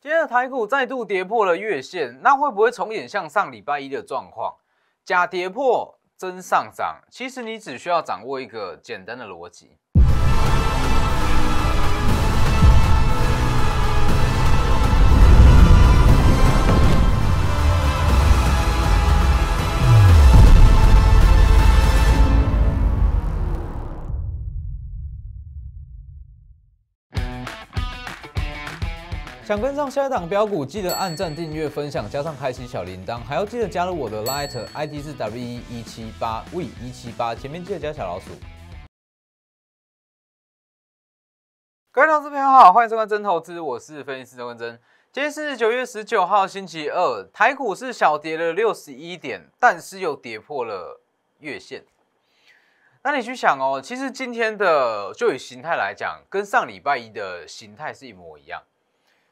今的台股再度跌破了月线，那会不会重演像上礼拜一的状况？假跌破真上涨，其实你只需要掌握一个简单的逻辑。想跟上下一档标股，记得按赞、订阅、分享，加上开启小铃铛，还要记得加入我的 Light i d 是 W 一七八 V 一七八，前面记得加小老鼠。各位投资朋友好，欢迎收看《真投资》，我是分析师周根真。今天是九月十九号，星期二，台股是小跌了六十一点，但是又跌破了月线。那你去想哦，其实今天的就以形态来讲，跟上礼拜一的形态是一模一样。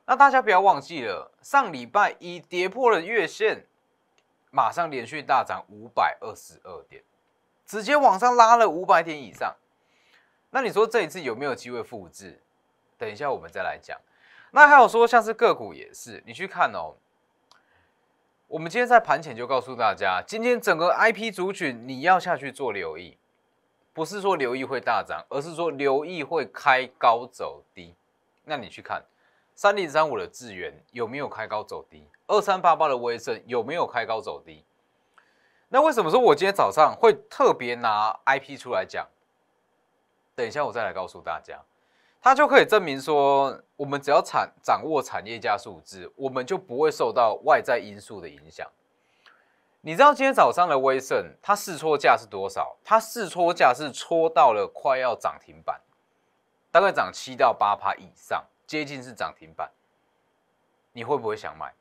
那大家不要忘记了，上礼拜一跌破了月线，马上连续大涨五百二十二点，直接往上拉了五百点以上。那你说这一次有没有机会复制？等一下我们再来讲。那还有说像是个股也是，你去看哦。我们今天在盘前就告诉大家，今天整个 IP 族群你要下去做留意，不是说留意会大涨，而是说留意会开高走低。那你去看。三零三五的智源有没有开高走低？二三八八的威盛有没有开高走低？那为什么说我今天早上会特别拿 IP 出来讲？等一下我再来告诉大家，它就可以证明说，我们只要产掌握产业加数字，我们就不会受到外在因素的影响。你知道今天早上的威盛，它试错价是多少？它试错价是戳到了快要涨停板，大概涨七到八趴以上。接近是涨停板，你会不会想买？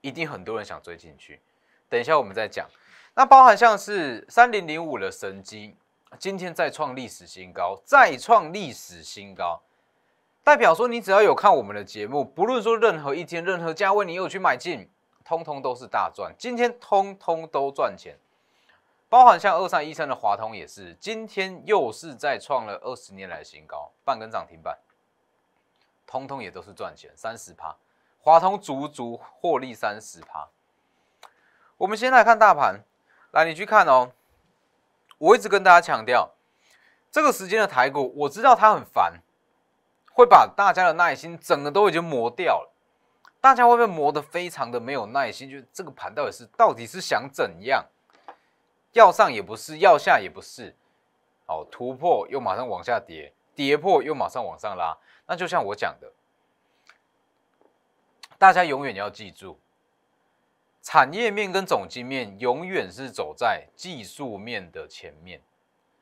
一定很多人想追进去。等一下我们再讲。那包含像是三零零五的神机，今天再创历史新高，再创历史新高，代表说你只要有看我们的节目，不论说任何一天、任何价位，你有去买进，通通都是大赚。今天通通都赚钱。包含像二三一三的华通也是，今天又是再创了二十年来的新高，半根涨停板。通通也都是赚钱，三十趴，华通足足获利三十趴。我们先来看大盘，来你去看哦。我一直跟大家强调，这个时间的台股，我知道它很烦，会把大家的耐心整个都已经磨掉了，大家会被磨得非常的没有耐心，就这个盘到底是到底是想怎样？要上也不是，要下也不是，好突破又马上往下跌，跌破又马上往上拉。那就像我讲的，大家永远要记住，产业面跟总金面永远是走在技术面的前面。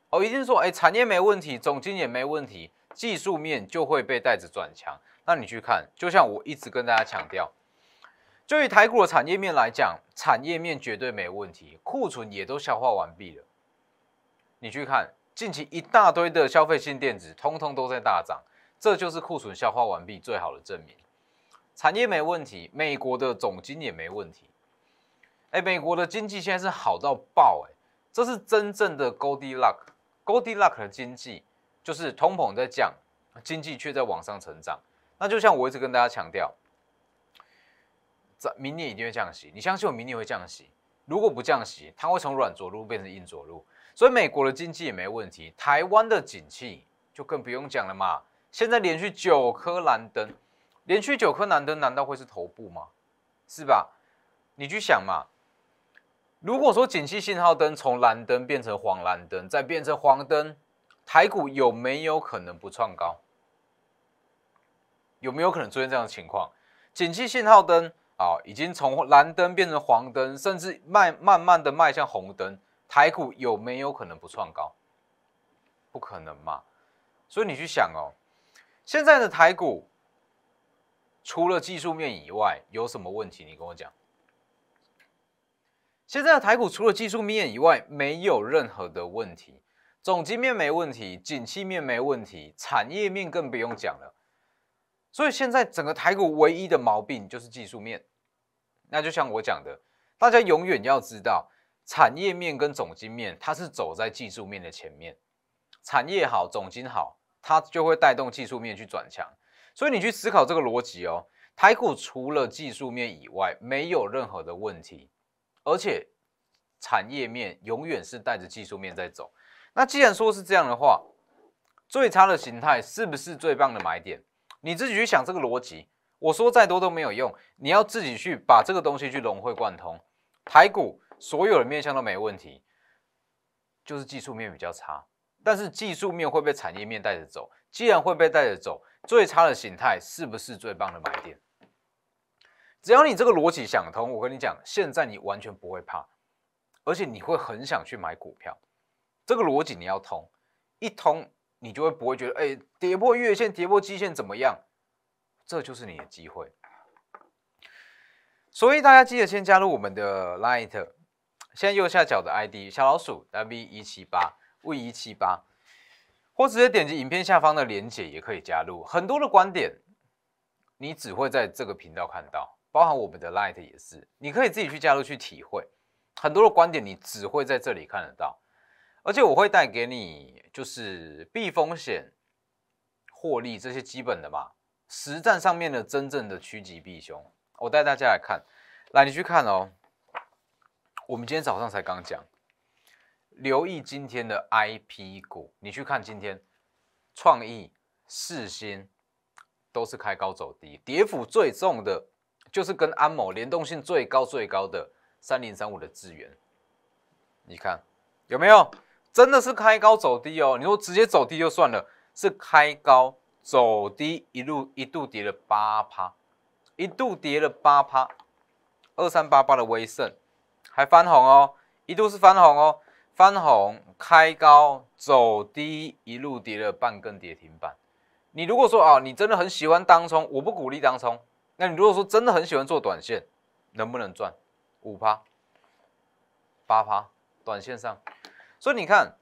哦，一定说，哎，产业没问题，总金也没问题，技术面就会被带着转强。那你去看，就像我一直跟大家强调，就以台股的产业面来讲，产业面绝对没问题，库存也都消化完毕了。你去看，近期一大堆的消费性电子，通通都在大涨。这就是库存消化完毕最好的证明。产业没问题，美国的总金也没问题。哎，美国的经济现在是好到爆哎，这是真正的 g o l d i l o c k g o l d i l o c k 的经济就是通膨在降，经济却在往上成长。那就像我一直跟大家强调，在明年一定会降息，你相信我，明年会降息。如果不降息，它会从软着陆变成硬着陆。所以美国的经济也没问题，台湾的景气就更不用讲了嘛。现在连续九颗蓝灯，连续九颗蓝灯，难道会是头部吗？是吧？你去想嘛。如果说景气信号灯从蓝灯变成黄蓝灯，再变成黄灯，台股有没有可能不创高？有没有可能出现这样的情况？景气信号灯啊，已经从蓝灯变成黄灯，甚至慢慢慢的迈向红灯，台股有没有可能不创高？不可能嘛。所以你去想哦。现在的台股，除了技术面以外，有什么问题？你跟我讲。现在的台股除了技术面以外，没有任何的问题。总金面没问题，景气面没问题，产业面更不用讲了。所以现在整个台股唯一的毛病就是技术面。那就像我讲的，大家永远要知道，产业面跟总金面，它是走在技术面的前面。产业好，总金好。它就会带动技术面去转强，所以你去思考这个逻辑哦。台股除了技术面以外，没有任何的问题，而且产业面永远是带着技术面在走。那既然说是这样的话，最差的形态是不是最棒的买点？你自己去想这个逻辑，我说再多都没有用，你要自己去把这个东西去融会贯通。台股所有的面向都没问题，就是技术面比较差。但是技术面会被产业面带着走，既然会被带着走，最差的形态是不是最棒的买点？只要你这个逻辑想通，我跟你讲，现在你完全不会怕，而且你会很想去买股票。这个逻辑你要通，一通你就会不会觉得，哎，跌破月线、跌破季线怎么样？这就是你的机会。所以大家记得先加入我们的 Light，在右下角的 ID 小老鼠 W 一七八。V 一七八，或直接点击影片下方的连结，也可以加入。很多的观点，你只会在这个频道看到，包含我们的 Light 也是，你可以自己去加入去体会。很多的观点，你只会在这里看得到。而且我会带给你，就是避风险、获利这些基本的嘛，实战上面的真正的趋吉避凶，我带大家来看。来，你去看哦，我们今天早上才刚讲。留意今天的 I P 股，你去看今天创意、四新都是开高走低，跌幅最重的就是跟安某联动性最高最高的三零三五的资源，你看有没有？真的是开高走低哦！你说直接走低就算了，是开高走低，一路一度跌了八趴，一度跌了八趴，二三八八的威盛还翻红哦，一度是翻红哦。翻红、开高、走低，一路跌了半根跌停板。你如果说啊，你真的很喜欢当冲，我不鼓励当冲。那你如果说真的很喜欢做短线，能不能赚五趴、八趴？短线上，所以你看，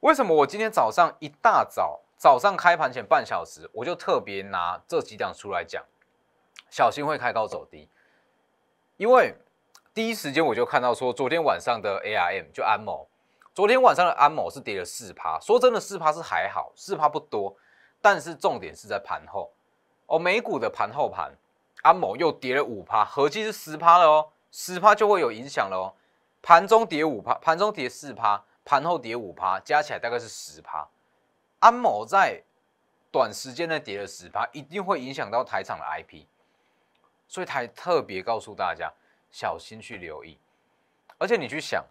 为什么我今天早上一大早，早上开盘前半小时，我就特别拿这几档出来讲，小心会开高走低。因为第一时间我就看到说，昨天晚上的 ARM 就安某。昨天晚上的安某是跌了四趴，说真的，四趴是还好，四趴不多，但是重点是在盘后哦，美股的盘后盘，安某又跌了五趴，合计是十趴了哦，十趴就会有影响了哦，盘中跌五趴，盘中跌四趴，盘后跌五趴，加起来大概是十趴，安某在短时间内跌了十趴，一定会影响到台场的 IP，所以台特别告诉大家，小心去留意，而且你去想。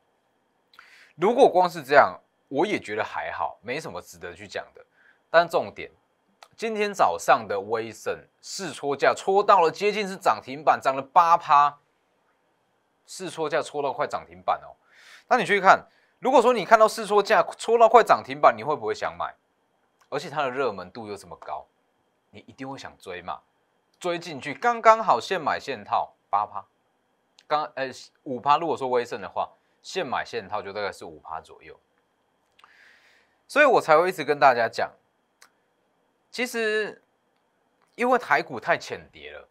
如果光是这样，我也觉得还好，没什么值得去讲的。但重点，今天早上的威盛试戳价戳到了接近是涨停板，涨了八趴。试错价戳到快涨停板哦。那你去看，如果说你看到试错价戳到快涨停板，你会不会想买？而且它的热门度又这么高，你一定会想追嘛？追进去刚刚好，现买现套八趴，刚呃五趴。如果说威盛的话。现买现套就大概是五趴左右，所以我才会一直跟大家讲，其实因为台股太浅碟了，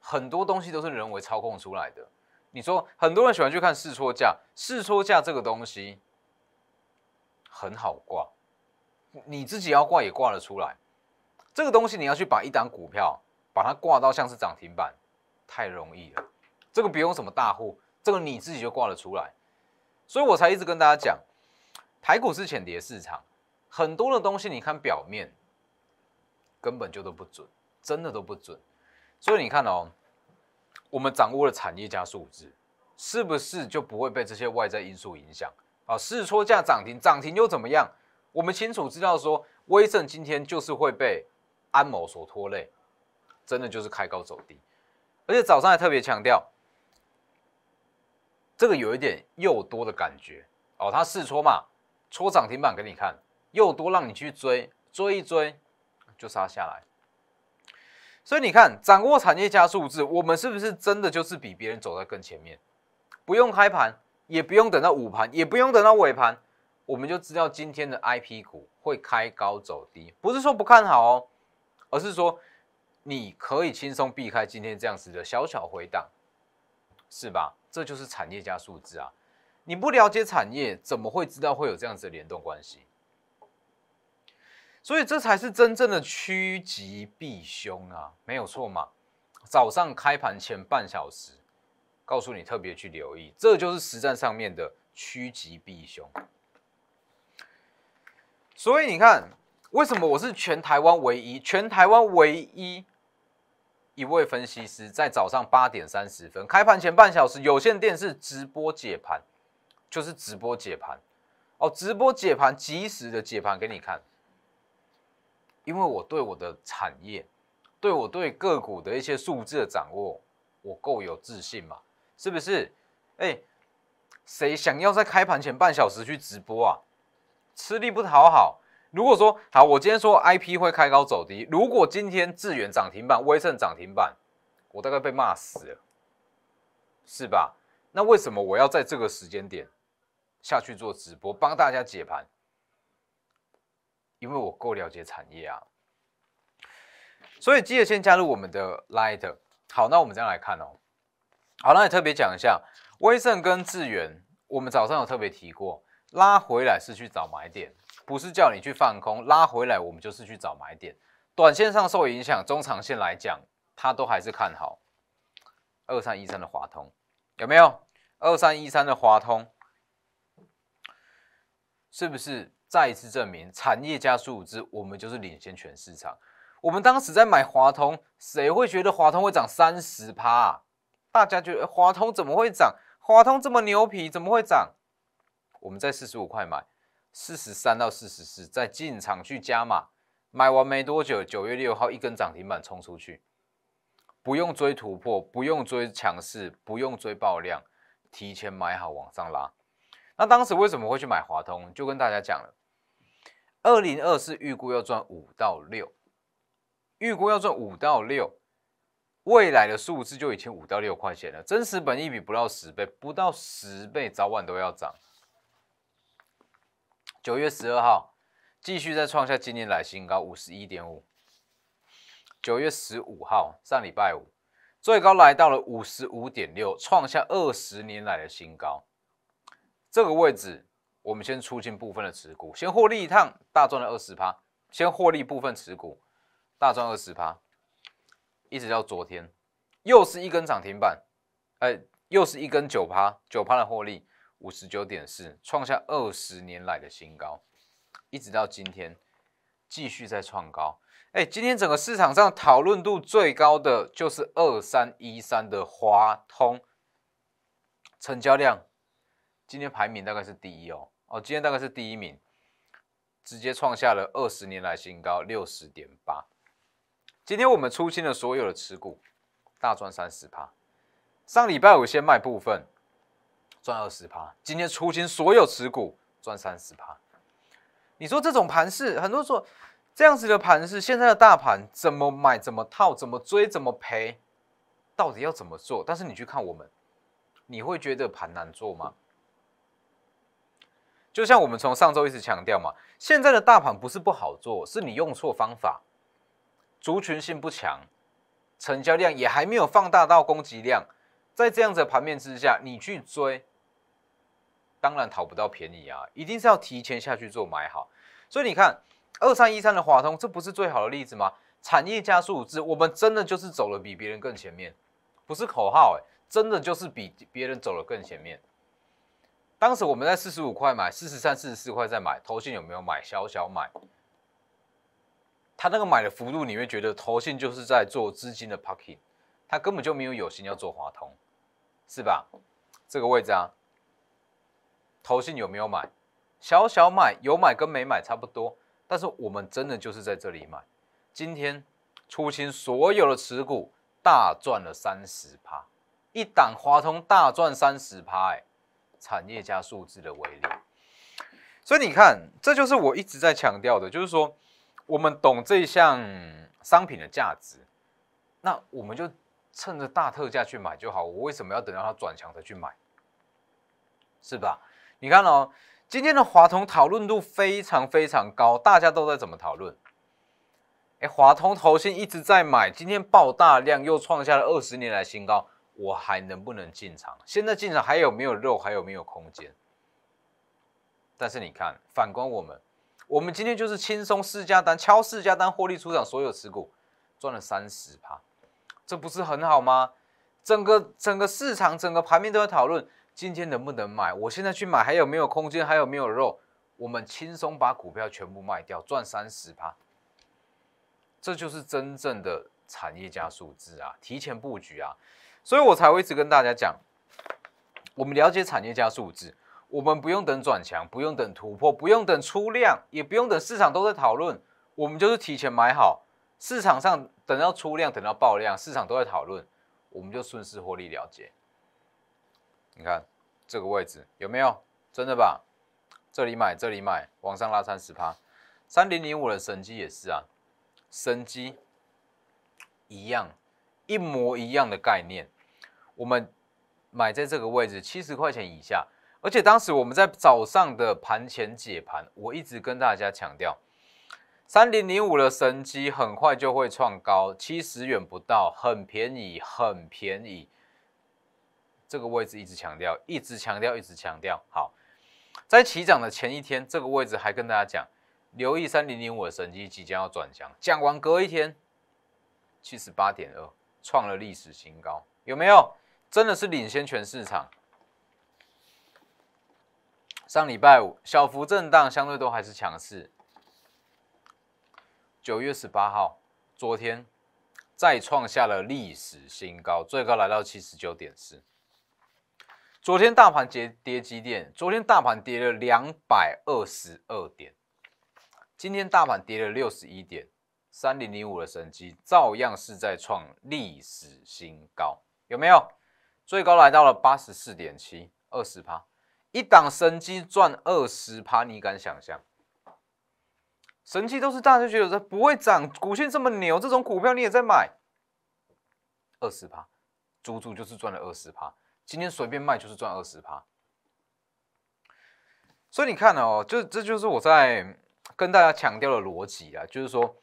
很多东西都是人为操控出来的。你说很多人喜欢去看试错价，试错价这个东西很好挂，你自己要挂也挂得出来。这个东西你要去把一档股票把它挂到像是涨停板，太容易了。这个不用什么大户，这个你自己就挂得出来。所以，我才一直跟大家讲，台股是浅谍市场，很多的东西你看表面，根本就都不准，真的都不准。所以你看哦，我们掌握了产业加数字，是不是就不会被这些外在因素影响啊？试错价涨停，涨停又怎么样？我们清楚知道说，威盛今天就是会被安某所拖累，真的就是开高走低。而且早上还特别强调。这个有一点又多的感觉哦，他试搓嘛，搓涨停板给你看，又多让你去追，追一追就杀下来。所以你看，掌握产业加数字，我们是不是真的就是比别人走在更前面？不用开盘，也不用等到午盘，也不用等到尾盘，我们就知道今天的 I P 股会开高走低。不是说不看好哦，而是说你可以轻松避开今天这样子的小巧回档，是吧？这就是产业加数字啊！你不了解产业，怎么会知道会有这样子的联动关系？所以这才是真正的趋吉避凶啊，没有错嘛！早上开盘前半小时，告诉你特别去留意，这就是实战上面的趋吉避凶。所以你看，为什么我是全台湾唯一？全台湾唯一。一位分析师在早上八点三十分开盘前半小时有线电视直播解盘，就是直播解盘哦，直播解盘，及时的解盘给你看。因为我对我的产业，对我对个股的一些数字的掌握，我够有自信嘛？是不是？哎，谁想要在开盘前半小时去直播啊？吃力不讨好。如果说好，我今天说 IP 会开高走低。如果今天智远涨停板，威盛涨停板，我大概被骂死了，是吧？那为什么我要在这个时间点下去做直播，帮大家解盘？因为我够了解产业啊。所以记得先加入我们的 l i g h t 好，那我们这样来看哦。好，那也特别讲一下威盛跟智远，我们早上有特别提过，拉回来是去找买点。不是叫你去放空，拉回来，我们就是去找买点。短线上受影响，中长线来讲，它都还是看好。二三一三的华通有没有？二三一三的华通，是不是再一次证明产业加速之我们就是领先全市场？我们当时在买华通，谁会觉得华通会涨三十趴？大家觉得华通怎么会涨？华通这么牛皮，怎么会涨？我们在四十五块买。四十三到四十四，再进场去加码，买完没多久，九月六号一根涨停板冲出去，不用追突破，不用追强势，不用追爆量，提前买好往上拉。那当时为什么会去买华通？就跟大家讲了，二零二四预估要赚五到六，预估要赚五到六，未来的数字就已经五到六块钱了，真实本一笔不到十倍，不到十倍早晚都要涨。九月十二号，继续再创下今年来新高五十一点五。九月十五号，上礼拜五，最高来到了五十五点六，创下二十年来的新高。这个位置，我们先出进部分的持股，先获利一趟，大赚了二十趴。先获利部分持股，大赚二十趴。一直到昨天，又是一根涨停板，哎，又是一根九趴，九趴的获利。五十九点四，创下二十年来的新高，一直到今天，继续在创高。哎，今天整个市场上讨论度最高的就是二三一三的华通，成交量今天排名大概是第一哦。哦，今天大概是第一名，直接创下了二十年来新高六十点八。今天我们出清了所有的持股，大赚三十趴。上礼拜我先卖部分。赚二十趴，今天出清所有持股赚三十趴。你说这种盘势，很多说这样子的盘势，现在的大盘怎么买，怎么套，怎么追，怎么赔，到底要怎么做？但是你去看我们，你会觉得盘难做吗？就像我们从上周一直强调嘛，现在的大盘不是不好做，是你用错方法，族群性不强，成交量也还没有放大到供给量，在这样子的盘面之下，你去追。当然讨不到便宜啊，一定是要提前下去做买好。所以你看，二三一三的华通，这不是最好的例子吗？产业加速，之，我们真的就是走了比别人更前面，不是口号哎，真的就是比别人走了更前面。当时我们在四十五块买，四十三、四十四块再买，投信有没有买？小小买。他那个买的幅度，你会觉得投信就是在做资金的 p a c k i n g 他根本就没有有心要做华通，是吧？这个位置啊。投信有没有买？小小买有买跟没买差不多，但是我们真的就是在这里买。今天出清所有的持股，大赚了三十趴。一档华通大赚三十趴，哎，产业加数字的威力。所以你看，这就是我一直在强调的，就是说我们懂这项商品的价值，那我们就趁着大特价去买就好。我为什么要等到它转强的去买？是吧？你看哦，今天的华通讨论度非常非常高，大家都在怎么讨论？哎，华通头先一直在买，今天爆大量又创下了二十年来新高，我还能不能进场？现在进场还有没有肉？还有没有空间？但是你看，反观我们，我们今天就是轻松试价单，敲试价单获利出场，所有持股赚了三十趴，这不是很好吗？整个整个市场整个盘面都在讨论。今天能不能买？我现在去买还有没有空间？还有没有肉？我们轻松把股票全部卖掉，赚三十趴，这就是真正的产业加数字啊！提前布局啊！所以我才会一直跟大家讲，我们了解产业加数字，我们不用等转强，不用等突破，不用等出量，也不用等市场都在讨论，我们就是提前买好。市场上等到出量，等到爆量，市场都在讨论，我们就顺势获利了结。你看这个位置有没有真的吧？这里买，这里买，往上拉三十趴，三零零五的神机也是啊，神机一样，一模一样的概念。我们买在这个位置七十块钱以下，而且当时我们在早上的盘前解盘，我一直跟大家强调，三零零五的神机很快就会创高，七十元不到，很便宜，很便宜。这个位置一直强调，一直强调，一直强调。好，在起涨的前一天，这个位置还跟大家讲，留意三零零五神机即将要转强。讲完隔一天，七十八点二创了历史新高，有没有？真的是领先全市场。上礼拜五小幅震荡，相对都还是强势。九月十八号，昨天再创下了历史新高，最高来到七十九点四。昨天大盘跌跌几点？昨天大盘跌了两百二十二点，今天大盘跌了六十一点，三零零五的神机照样是在创历史新高，有没有？最高来到了八十四点七，二十趴，一档神机赚二十趴，你敢想象？神机都是大家觉得说不会涨，股性这么牛，这种股票你也在买，二十趴，足足就是赚了二十趴。今天随便卖就是赚二十趴，所以你看哦，就这就是我在跟大家强调的逻辑啊，就是说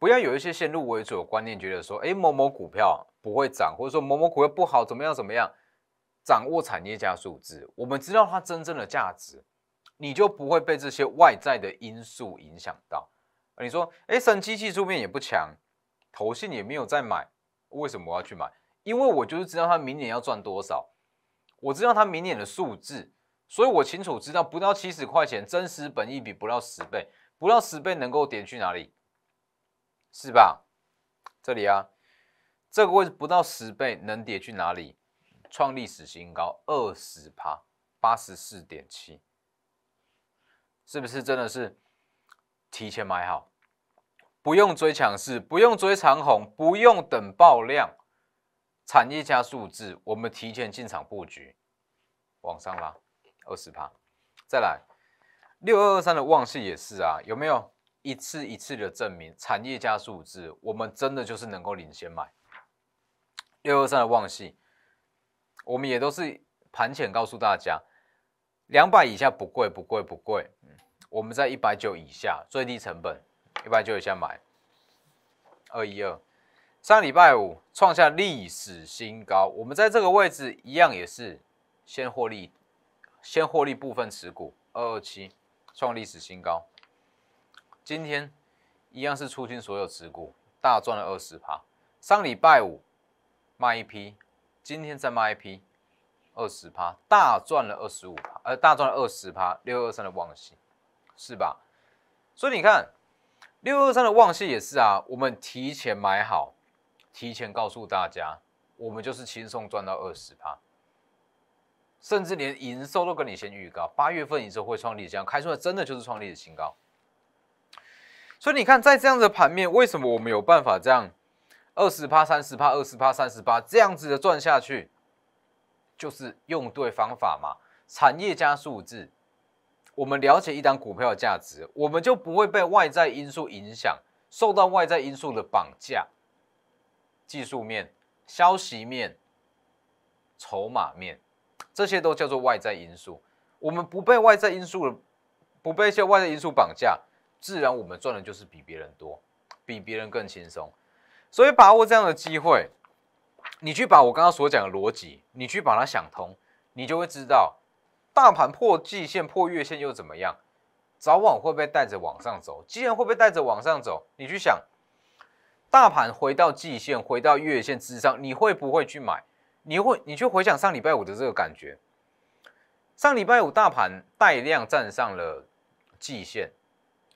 不要有一些先入为主的观念，觉得说哎某某股票不会涨，或者说某某股票不好怎么样怎么样。掌握产业加数字，我们知道它真正的价值，你就不会被这些外在的因素影响到。你说哎，神机器术面也不强，投信也没有在买，为什么我要去买？因为我就是知道它明年要赚多少。我知道它明年的数字，所以我清楚知道不到七十块钱真实本意比不到十倍，不到十倍能够点去哪里，是吧？这里啊，这个位置不到十倍能跌去哪里？创历史新高二十趴八十四点七，是不是真的是提前买好，不用追强势，不用追长红，不用等爆量。产业加数字，我们提前进场布局，往上拉二十趴，再来六二二三的旺系也是啊，有没有一次一次的证明产业加数字，我们真的就是能够领先买六二三的旺系，我们也都是盘前告诉大家，两百以下不贵不贵不贵，嗯，我们在一百九以下最低成本，一百九以下买二一二。上礼拜五创下历史新高，我们在这个位置一样也是先获利，先获利部分持股二二七创历史新高。今天一样是出清所有持股，大赚了二十趴。上礼拜五卖一批，今天再卖一批，二十趴大赚了二十五趴，呃大赚了二十趴。六二三的旺系是吧？所以你看六二三的旺系也是啊，我们提前买好。提前告诉大家，我们就是轻松赚到二十趴，甚至连营收都跟你先预告。八月份营收会创历史新高，开出来真的就是创历史新高。所以你看，在这样的盘面，为什么我们有办法这样二十趴、三十趴、二十趴、三十趴这样子的赚下去？就是用对方法嘛，产业加数字，我们了解一档股票的价值，我们就不会被外在因素影响，受到外在因素的绑架。技术面、消息面、筹码面，这些都叫做外在因素。我们不被外在因素的，不被一些外在因素绑架，自然我们赚的就是比别人多，比别人更轻松。所以把握这样的机会，你去把我刚刚所讲的逻辑，你去把它想通，你就会知道，大盘破季线、破月线又怎么样，早晚会被带着往上走。既然会被带着往上走？你去想。大盘回到季线，回到月线之上，你会不会去买？你会？你去回想上礼拜五的这个感觉。上礼拜五大盘带量站上了季线，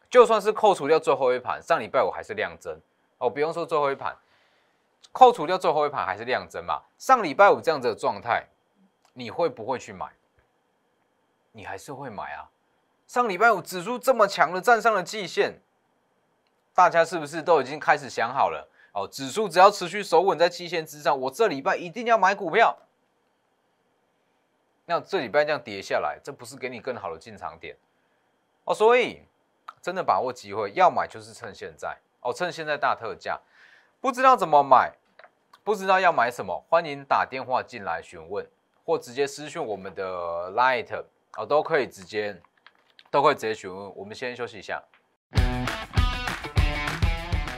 就算是扣除掉最后一盘，上礼拜五还是量增哦，不用说最后一盘，扣除掉最后一盘还是量增嘛。上礼拜五这样子的状态，你会不会去买？你还是会买啊。上礼拜五指数这么强的站上了季线。大家是不是都已经开始想好了？哦，指数只要持续守稳在七千之上，我这礼拜一定要买股票。那这礼拜这样跌下来，这不是给你更好的进场点哦。所以真的把握机会，要买就是趁现在哦，趁现在大特价。不知道怎么买，不知道要买什么，欢迎打电话进来询问，或直接私讯我们的 l i h t 哦，都可以直接，都可以直接询问。我们先休息一下。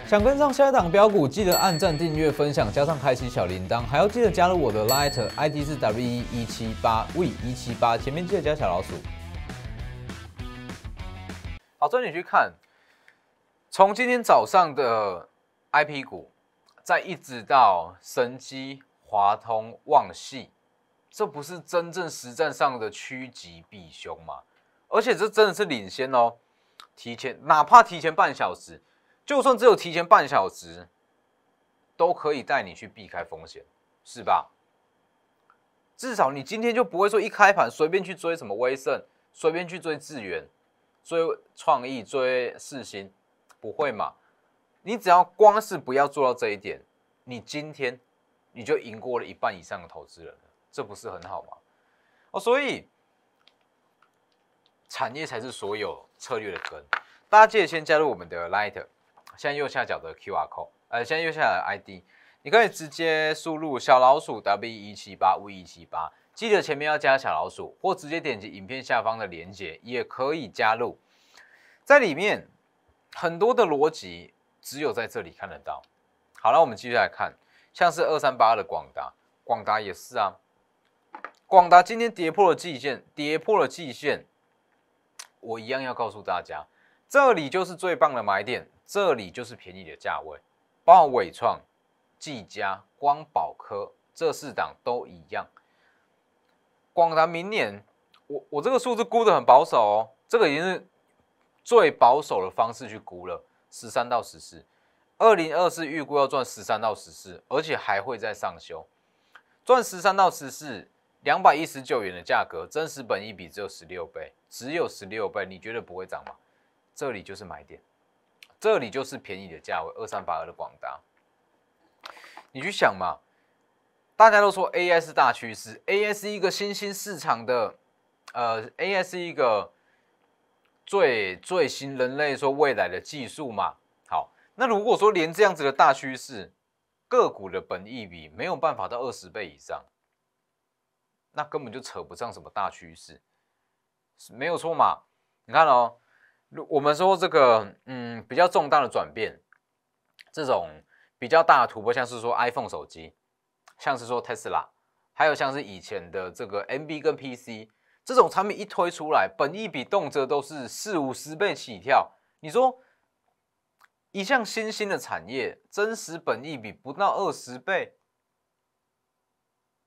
想跟上下一档标股，记得按赞、订阅、分享，加上开启小铃铛，还要记得加入我的 Light ID 是 W 一七八 V 一七八，前面记得加小老鼠。好，重点去看，从今天早上的 IP 股，再一直到神机、华通、旺系，这不是真正实战上的趋吉避凶吗？而且这真的是领先哦，提前，哪怕提前半小时。就算只有提前半小时，都可以带你去避开风险，是吧？至少你今天就不会说一开盘随便去追什么威盛，随便去追智源，追创意，追四星，不会嘛？你只要光是不要做到这一点，你今天你就赢过了一半以上的投资人，这不是很好吗？哦，所以产业才是所有策略的根，大家记得先加入我们的 Light。现在右下角的 QR code，呃，现在右下角的 ID，你可以直接输入“小老鼠 W 一七八 V 一七八”，记得前面要加“小老鼠”，或直接点击影片下方的链接，也可以加入。在里面很多的逻辑，只有在这里看得到。好了，我们继续来看，像是二三八的广达，广达也是啊，广达今天跌破了季线，跌破了季线，我一样要告诉大家，这里就是最棒的买点。这里就是便宜的价位，包括伟创、技嘉、光宝科这四档都一样。广达明年，我我这个数字估得很保守哦，这个已经是最保守的方式去估了，十三到十四。二零二四预估要赚十三到十四，而且还会再上修，赚十三到十四，两百一十九元的价格，真实本一比只有十六倍，只有十六倍，你觉得不会涨吗？这里就是买点。这里就是便宜的价位，二三八二的广达，你去想嘛，大家都说 AI 是大趋势，AI 是一个新兴市场的，呃，AI 是一个最最新人类说未来的技术嘛。好，那如果说连这样子的大趋势个股的本益比没有办法到二十倍以上，那根本就扯不上什么大趋势，没有错嘛。你看哦。我们说这个，嗯，比较重大的转变，这种比较大的突破，像是说 iPhone 手机，像是说 Tesla，还有像是以前的这个 MB 跟 PC 这种产品一推出来，本意比动辄都是四五十倍起跳。你说一项新兴的产业，真实本意比不到二十倍，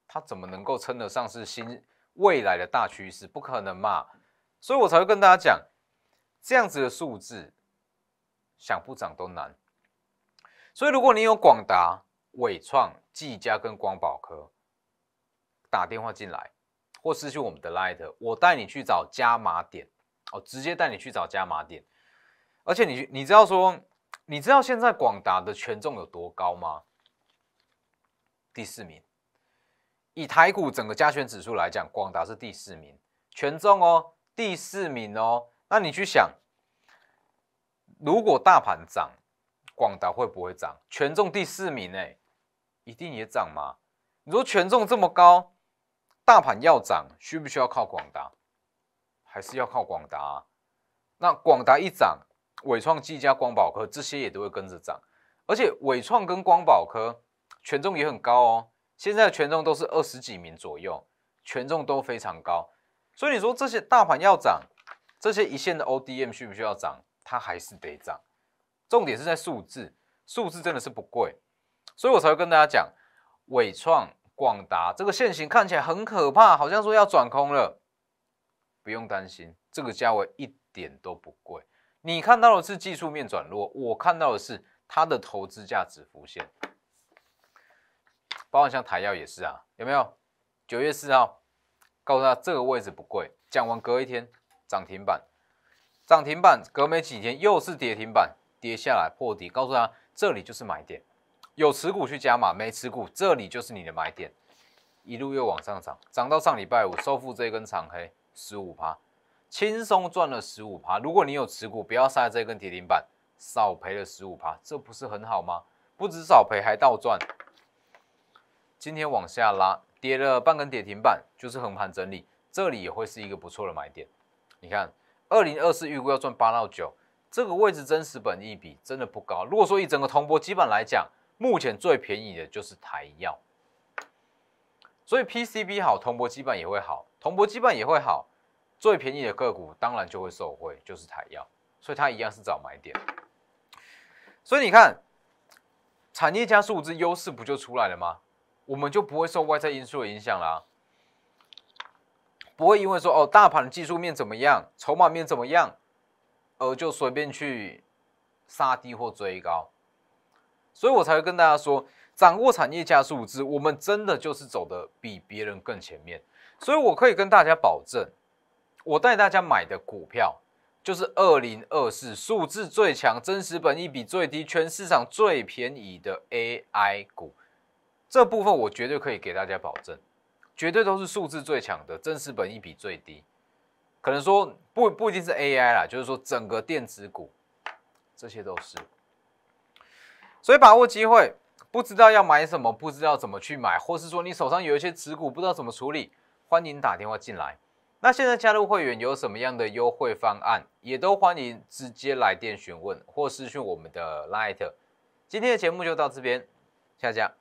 它怎么能够称得上是新未来的大趋势？不可能嘛！所以我才会跟大家讲。这样子的数字，想不涨都难。所以，如果你有广达、伟创、技嘉跟光宝科打电话进来，或私讯我们的 Light，我带你去找加码点哦，直接带你去找加码点。而且，你你知道说，你知道现在广达的权重有多高吗？第四名，以台股整个加权指数来讲，广达是第四名，权重哦，第四名哦。那你去想，如果大盘涨，广达会不会涨？权重第四名哎，一定也涨吗？你说权重这么高，大盘要涨，需不需要靠广达？还是要靠广达？那广达一涨，伟创、技佳、光宝科这些也都会跟着涨。而且伟创跟光宝科权重也很高哦，现在的权重都是二十几名左右，权重都非常高。所以你说这些大盘要涨？这些一线的 O D M 需不需要涨？它还是得涨。重点是在数字，数字真的是不贵，所以我才会跟大家讲，伟创、广达这个线型看起来很可怕，好像说要转空了，不用担心，这个价位一点都不贵。你看到的是技术面转弱，我看到的是它的投资价值浮现。包括像台药也是啊，有没有？九月四号，告诉他这个位置不贵，讲完隔一天。涨停板，涨停板，隔没几天又是跌停板，跌下来破底，告诉他这里就是买点。有持股去加码，没持股这里就是你的买点。一路又往上涨，涨到上礼拜五收复这一根长黑，十五趴，轻松赚了十五趴。如果你有持股，不要杀这根跌停板，少赔了十五趴，这不是很好吗？不止少赔，还倒赚。今天往下拉，跌了半根跌停板，就是横盘整理，这里也会是一个不错的买点。你看，二零二四预估要赚八到九，这个位置真实本益比真的不高。如果说以整个铜箔基板来讲，目前最便宜的就是台药，所以 PCB 好，铜箔基板也会好，铜箔基板也会好，最便宜的个股当然就会受惠，就是台药，所以它一样是找买点。所以你看，产业加数字优势不就出来了吗？我们就不会受外在因素的影响啦。不会因为说哦，大盘的技术面怎么样，筹码面怎么样，而就随便去杀低或追高，所以我才会跟大家说，掌握产业加速之，我们真的就是走的比别人更前面，所以我可以跟大家保证，我带大家买的股票就是二零二四数字最强、真实本益比最低、全市场最便宜的 AI 股，这部分我绝对可以给大家保证。绝对都是数字最强的，正视本一比最低，可能说不不一定是 AI 啦，就是说整个电子股，这些都是。所以把握机会，不知道要买什么，不知道怎么去买，或是说你手上有一些持股，不知道怎么处理，欢迎打电话进来。那现在加入会员有什么样的优惠方案，也都欢迎直接来电询问或私讯我们的 Light。今天的节目就到这边，谢谢。